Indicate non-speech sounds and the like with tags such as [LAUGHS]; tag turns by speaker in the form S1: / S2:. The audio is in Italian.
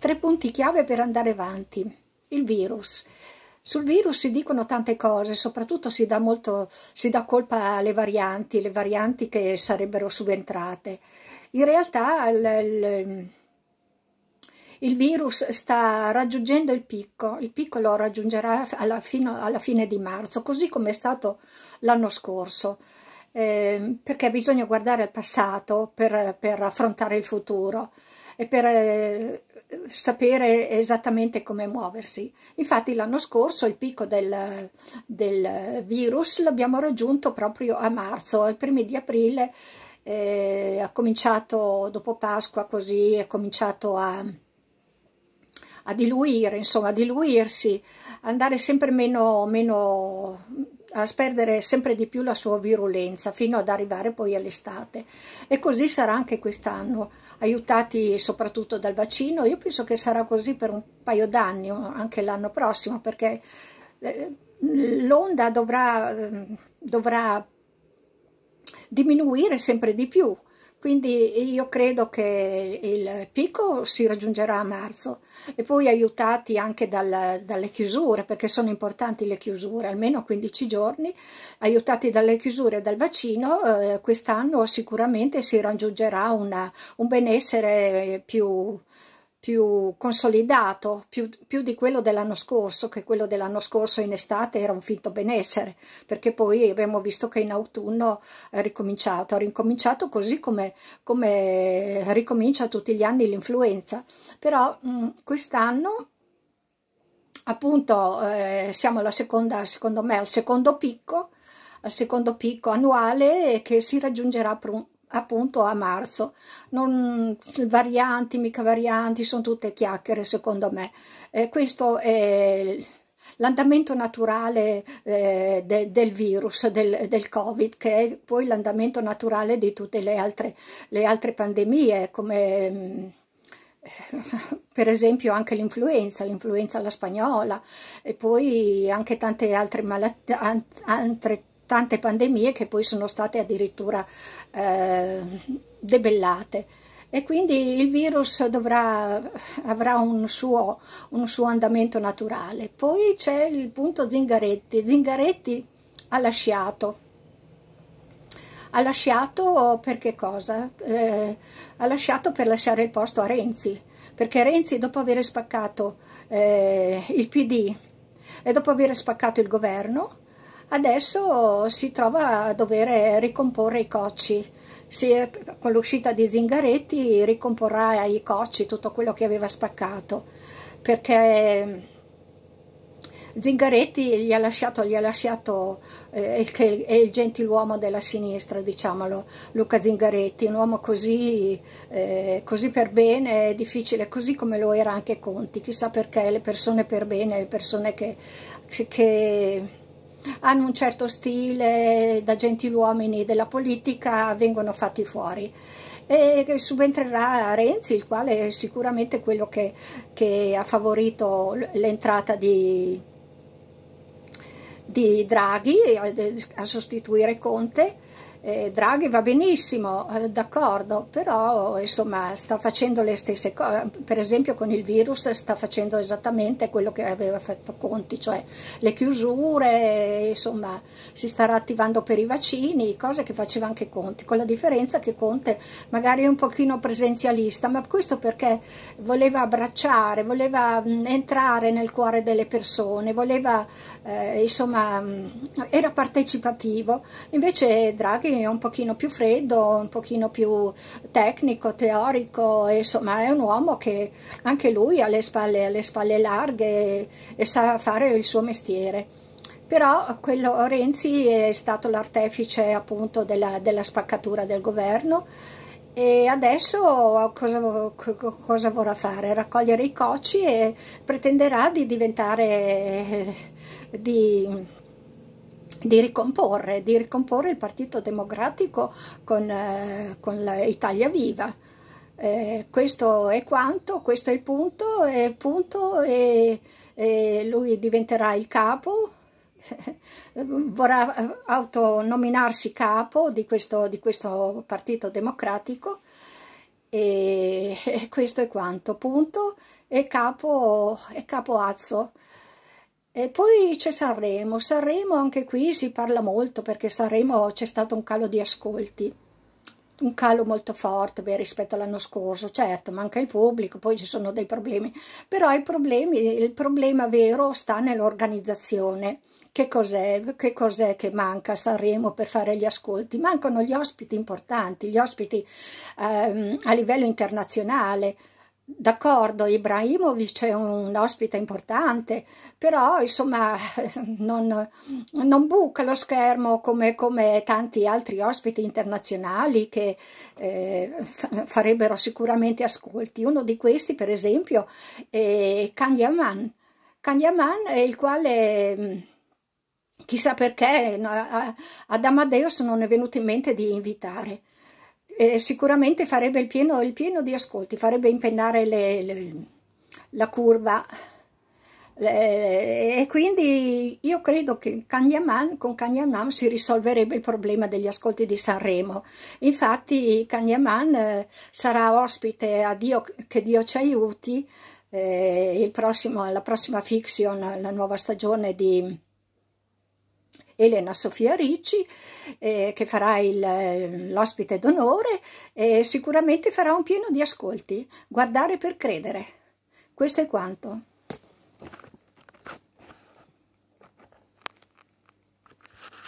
S1: Tre punti chiave per andare avanti. Il virus. Sul virus si dicono tante cose, soprattutto si dà, molto, si dà colpa alle varianti, le varianti che sarebbero subentrate. In realtà il, il, il virus sta raggiungendo il picco, il picco lo raggiungerà alla, fino, alla fine di marzo, così come è stato l'anno scorso. Eh, perché bisogna guardare al passato per, per affrontare il futuro e per eh, sapere esattamente come muoversi. Infatti l'anno scorso il picco del, del virus l'abbiamo raggiunto proprio a marzo, ai primi di aprile eh, ha cominciato dopo Pasqua così, è cominciato a, a diluire, insomma a diluirsi, andare sempre meno, meno a sperdere sempre di più la sua virulenza fino ad arrivare poi all'estate e così sarà anche quest'anno aiutati soprattutto dal vaccino. Io penso che sarà così per un paio d'anni, anche l'anno prossimo, perché eh, l'onda dovrà, ehm, dovrà diminuire sempre di più quindi io credo che il picco si raggiungerà a marzo e poi aiutati anche dal, dalle chiusure, perché sono importanti le chiusure, almeno 15 giorni, aiutati dalle chiusure e dal vaccino, eh, quest'anno sicuramente si raggiungerà una, un benessere più, più consolidato, più, più di quello dell'anno scorso, che quello dell'anno scorso in estate era un finto benessere, perché poi abbiamo visto che in autunno è ricominciato, è ricominciato così come, come, ricomincia tutti gli anni l'influenza, però mm, quest'anno appunto eh, siamo alla seconda, secondo me, al secondo picco, al secondo picco annuale che si raggiungerà pr appunto a marzo non varianti mica varianti sono tutte chiacchiere secondo me eh, questo è l'andamento naturale eh, de, del virus, del, del, covid, che è poi l'andamento naturale di tutte le altre, le altre pandemie, come mm, [LAUGHS] per esempio anche l'influenza, l'influenza alla spagnola e poi anche tante altre malattie, altre tante pandemie che poi sono state addirittura eh, debellate e quindi il virus dovrà, avrà un suo, un suo andamento naturale. Poi c'è il punto Zingaretti. Zingaretti ha lasciato ha lasciato per che cosa? Eh, ha lasciato per lasciare il posto a Renzi, perché Renzi dopo aver spaccato eh, il PD e dopo aver spaccato il governo adesso si trova a dover ricomporre i cocci si, con l'uscita di Zingaretti ricomporrà i cocci tutto quello che aveva spaccato perché Zingaretti gli ha lasciato, gli ha lasciato eh, che è il gentiluomo della sinistra, diciamolo, Luca Zingaretti, un uomo così, eh, così per bene, difficile, così come lo era anche Conti, chissà perché le persone per bene, le persone che, che hanno un certo stile da gentiluomini della politica vengono fatti fuori e subentrerà Renzi il quale è sicuramente quello che, che ha favorito l'entrata di, di Draghi eh, a sostituire Conte eh, Draghi va benissimo, eh, d'accordo, però insomma sta facendo le stesse cose, per esempio con il virus sta facendo esattamente quello che aveva fatto Conti, cioè le chiusure, insomma si starà attivando per i vaccini, cose che faceva anche Conti, con la differenza che Conte magari è un pochino presenzialista, ma questo perché voleva abbracciare, voleva mh, entrare nel cuore delle persone, voleva eh, insomma mh, era partecipativo, invece Draghi è un pochino più freddo, un pochino più tecnico, teorico, e insomma è un uomo che anche lui ha le spalle, ha le spalle larghe e, e sa fare il suo mestiere però quello, Renzi è stato l'artefice appunto della, della, spaccatura del governo e adesso cosa, cosa, vorrà fare? Raccogliere i cocci e pretenderà di diventare eh, di di ricomporre, di ricomporre il Partito Democratico con, eh, con l'Italia Viva. Eh, questo è quanto, questo è il punto, e, punto, e, e lui diventerà il capo, [LAUGHS] vorrà autonominarsi capo di questo, di questo Partito Democratico e, e, questo è quanto, punto, e capo, e capo Azzo. E poi c'è Sanremo, Sanremo anche qui si parla molto perché Sanremo c'è stato un calo di ascolti, un calo molto forte beh, rispetto all'anno scorso, certo manca il pubblico, poi ci sono dei problemi, però problemi, il problema vero sta nell'organizzazione. Che cos'è, che cos'è che manca a Sanremo per fare gli ascolti? Mancano gli ospiti importanti, gli ospiti ehm, a livello internazionale, D'accordo, Ibrahimovic è un ospite importante, però insomma non, non buca lo schermo come, come, tanti altri ospiti internazionali che eh, farebbero sicuramente ascolti. Uno di questi, per esempio, è Kanyaman. Kanyaman è il quale chissà perché ad Amadeus non è venuto in mente di invitare eh, sicuramente farebbe il pieno, il pieno, di ascolti, farebbe impennare le, le, la curva e quindi io credo che Kanyaman, con Kanyaman si risolverebbe il problema degli ascolti di Sanremo. Infatti Kanyaman eh, sarà ospite a Dio, che Dio ci aiuti, eh, prossimo, la prossima fiction, la nuova stagione di, Elena Sofia Ricci eh, che farà eh, l'ospite d'onore e sicuramente farà un pieno di ascolti. Guardare per credere. Questo è quanto.